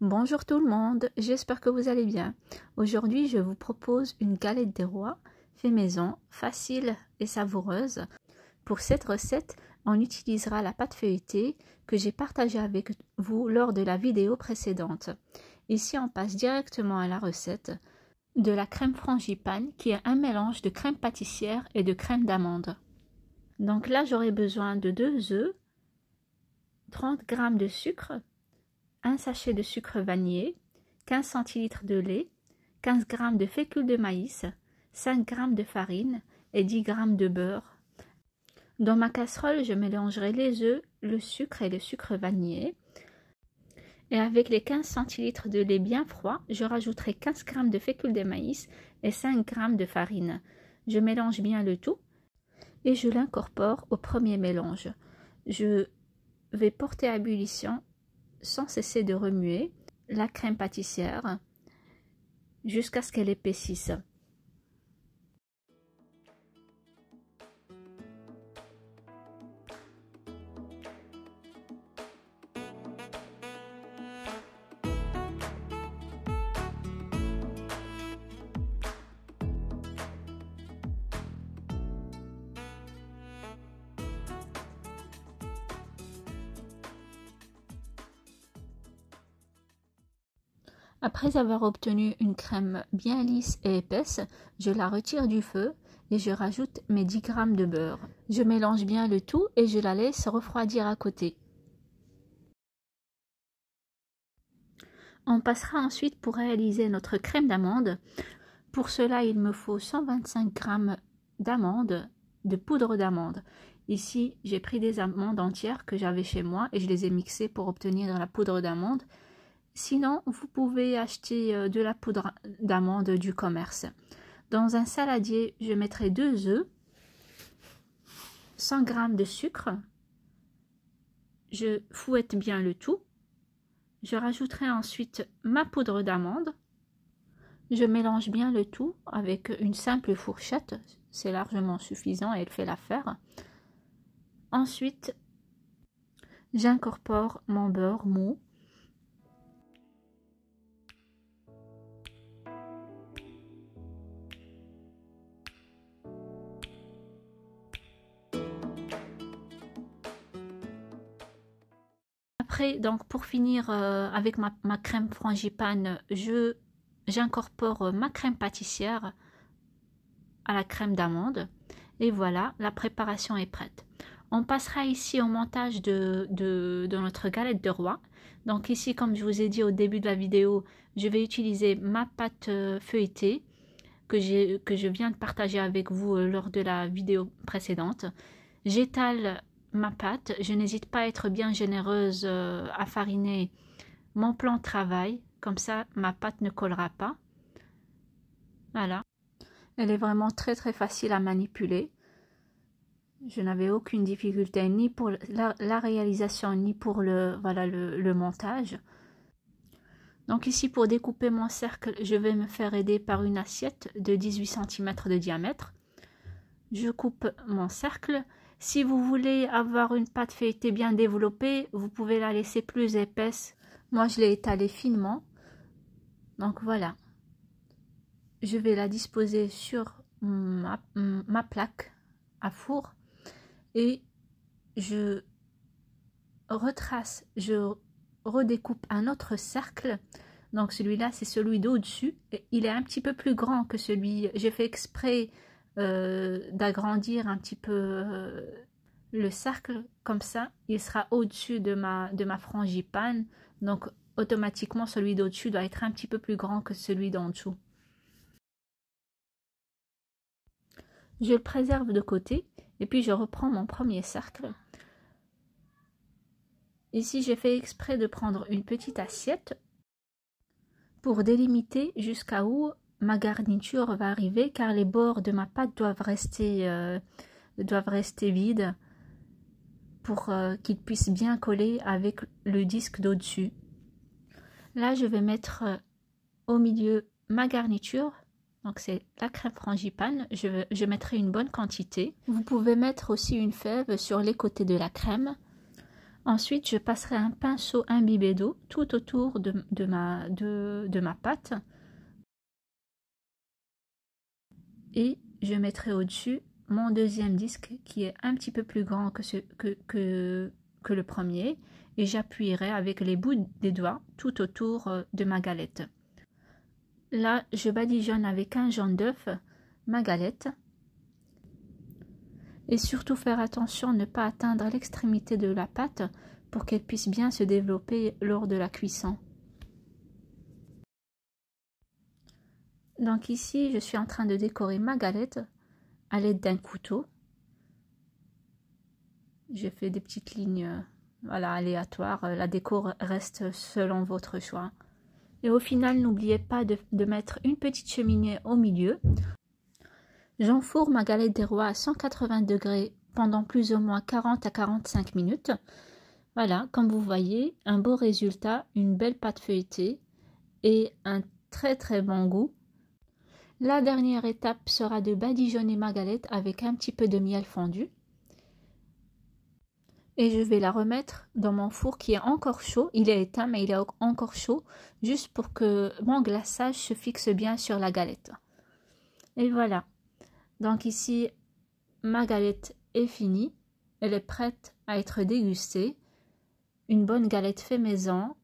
Bonjour tout le monde, j'espère que vous allez bien. Aujourd'hui, je vous propose une galette des rois fait maison, facile et savoureuse. Pour cette recette, on utilisera la pâte feuilletée que j'ai partagée avec vous lors de la vidéo précédente. Ici, on passe directement à la recette de la crème frangipane qui est un mélange de crème pâtissière et de crème d'amande. Donc là, j'aurai besoin de deux œufs, 30 g de sucre, sachet de sucre vanillé, 15 cl de lait, 15 g de fécule de maïs, 5 g de farine et 10 g de beurre. Dans ma casserole, je mélangerai les œufs, le sucre et le sucre vanillé. Et avec les 15 cl de lait bien froid, je rajouterai 15 g de fécule de maïs et 5 g de farine. Je mélange bien le tout et je l'incorpore au premier mélange. Je vais porter à ébullition sans cesser de remuer la crème pâtissière jusqu'à ce qu'elle épaississe. Après avoir obtenu une crème bien lisse et épaisse, je la retire du feu et je rajoute mes 10 g de beurre. Je mélange bien le tout et je la laisse refroidir à côté. On passera ensuite pour réaliser notre crème d'amande. Pour cela, il me faut 125 g d'amandes, de poudre d'amande. Ici, j'ai pris des amandes entières que j'avais chez moi et je les ai mixées pour obtenir la poudre d'amande. Sinon, vous pouvez acheter euh, de la poudre d'amande du commerce. Dans un saladier, je mettrai deux œufs, 100 g de sucre. Je fouette bien le tout. Je rajouterai ensuite ma poudre d'amande. Je mélange bien le tout avec une simple fourchette. C'est largement suffisant et elle fait l'affaire. Ensuite, j'incorpore mon beurre mou donc pour finir euh, avec ma, crème frangipane je j'incorpore euh, ma crème pâtissière à la crème d'amande et voilà la préparation est prête on passera ici au montage de, notre galette de roi donc ici comme je vous ai dit au début de la vidéo je vais utiliser ma pâte euh, feuilletée que, que je viens de partager avec vous lors de la vidéo précédente j'étale ma pâte, je n'hésite pas à être bien généreuse euh, à fariner mon plan de travail, comme ça ma pâte ne collera pas. Voilà. Elle est vraiment très très facile à manipuler. Je n'avais aucune difficulté ni pour la, réalisation ni pour le, voilà, le, le montage. Donc ici pour découper mon cercle, je vais me faire aider par une assiette de 18 cm de diamètre. Je coupe mon cercle si vous voulez avoir une pâte feuilletée bien développée, vous pouvez la laisser plus épaisse. Moi, je l'ai étalée finement. Donc voilà. Je vais la disposer sur ma, plaque à four et je retrace, je redécoupe un autre cercle. Donc celui-là, c'est celui d'au-dessus. Il est un petit peu plus grand que celui... J'ai fait exprès euh, d'agrandir un petit peu euh, le cercle comme ça il sera au-dessus de ma, de ma frangipane donc automatiquement celui d'au-dessus doit être un petit peu plus grand que celui d'en dessous je le préserve de côté et puis je reprends mon premier cercle ici j'ai fait exprès de prendre une petite assiette pour délimiter jusqu'à où ma garniture va arriver car les bords de ma pâte doivent rester, euh, doivent rester vides pour euh, qu'ils puissent bien coller avec le disque d'au-dessus. Là, je vais mettre euh, au milieu ma garniture. Donc c'est la crème frangipane, je, mettrai une bonne quantité. Vous pouvez mettre aussi une fève sur les côtés de la crème. Ensuite, je passerai un pinceau imbibé d'eau tout autour de, ma, de, de ma pâte et je mettrai au-dessus mon deuxième disque qui est un petit peu plus grand que, que, le premier et j'appuierai avec les bouts des doigts tout autour euh, de ma galette. Là, je badigeonne avec un jaune d'œuf ma galette et surtout faire attention ne pas atteindre l'extrémité de la pâte pour qu'elle puisse bien se développer lors de la cuisson. Donc ici, je suis en train de décorer ma galette à l'aide d'un couteau. J'ai fait des petites lignes euh, voilà, aléatoires. Euh, la décor reste selon votre choix. Et au final, n'oubliez pas de, mettre une petite cheminée au milieu. J'enfourne ma galette des rois à 180 degrés pendant plus ou moins 40 à 45 minutes. Voilà, comme vous voyez, un beau résultat, une belle pâte feuilletée et un très très bon goût. La dernière étape sera de badigeonner ma galette avec un petit peu de miel fondu. Et je vais la remettre dans mon four qui est encore chaud. Il est éteint mais il est encore chaud juste pour que mon glaçage se fixe bien sur la galette. Et voilà. Donc ici, ma galette est finie. Elle est prête à être dégustée. Une bonne galette fait maison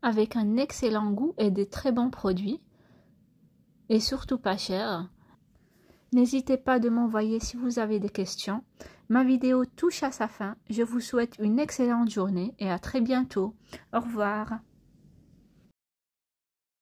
avec un excellent goût et des très bons produits et surtout pas cher. N'hésitez pas de m'envoyer si vous avez des questions. Ma vidéo touche à sa fin. Je vous souhaite une excellente journée et à très bientôt. Au revoir.